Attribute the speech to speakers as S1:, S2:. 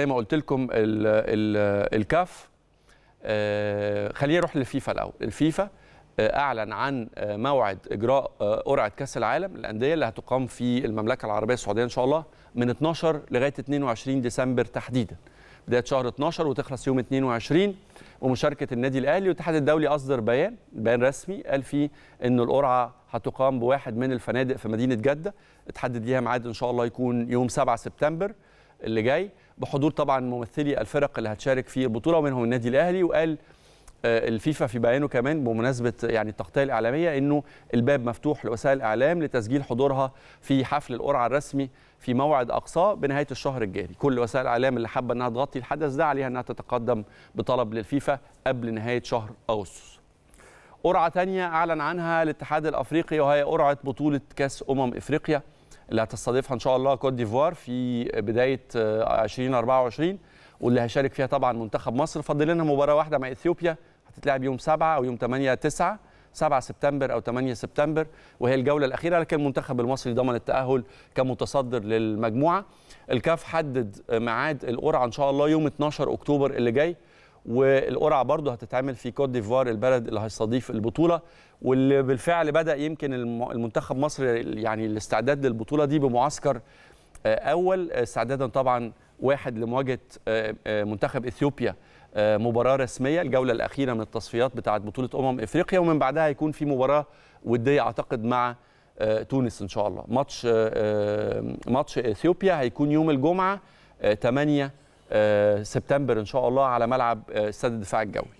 S1: زي ما قلت لكم الكاف آه، خليه يروح للفيفا الاول الفيفا آه، اعلن عن آه، موعد اجراء قرعه كاس العالم للانديه اللي هتقام في المملكه العربيه السعوديه ان شاء الله من 12 لغايه 22 ديسمبر تحديدا بدايه شهر 12 وتخلص يوم 22 ومشاركه النادي الاهلي والاتحاد الدولي اصدر بيان بيان رسمي قال فيه ان القرعه هتقام بواحد من الفنادق في مدينه جده اتحدد ليها ميعاد ان شاء الله يكون يوم 7 سبتمبر اللي جاي بحضور طبعا ممثلي الفرق اللي هتشارك في البطوله ومنهم النادي الاهلي وقال آه، الفيفا في بيانه كمان بمناسبه يعني التغطيه الاعلاميه انه الباب مفتوح لوسائل الاعلام لتسجيل حضورها في حفل القرعه الرسمي في موعد اقصاه بنهايه الشهر الجاري، كل وسائل الاعلام اللي حابه انها تغطي الحدث ده عليها انها تتقدم بطلب للفيفا قبل نهايه شهر اغسطس. قرعه ثانيه اعلن عنها الاتحاد الافريقي وهي قرعه بطوله كاس امم افريقيا اللي هتستضيفها ان شاء الله كوت ديفوار في بدايه 2024 آه، واللي هيشارك فيها طبعا منتخب مصر فاضل لنا مباراه واحده مع اثيوبيا هتتلعب يوم 7 او يوم 8 9 7 سبتمبر او 8 سبتمبر وهي الجوله الاخيره لكن المنتخب المصري ضمن التاهل كمتصدر للمجموعه الكاف حدد ميعاد القرعه ان شاء الله يوم 12 اكتوبر اللي جاي والقرعه برضه هتتعمل في كوت ديفوار البلد اللي هيستضيف البطوله واللي بالفعل بدا يمكن المنتخب مصر يعني الاستعداد للبطوله دي بمعسكر آه، اول آه، استعدادا طبعا واحد لمواجهه آه، منتخب اثيوبيا مباراه رسميه الجوله الاخيره من التصفيات بتاعه بطوله امم افريقيا ومن بعدها هيكون في مباراه وديه اعتقد مع تونس ان شاء الله ماتش ماتش اثيوبيا هيكون يوم الجمعه 8 آه، سبتمبر ان شاء الله على ملعب آه، استاد الدفاع الجوي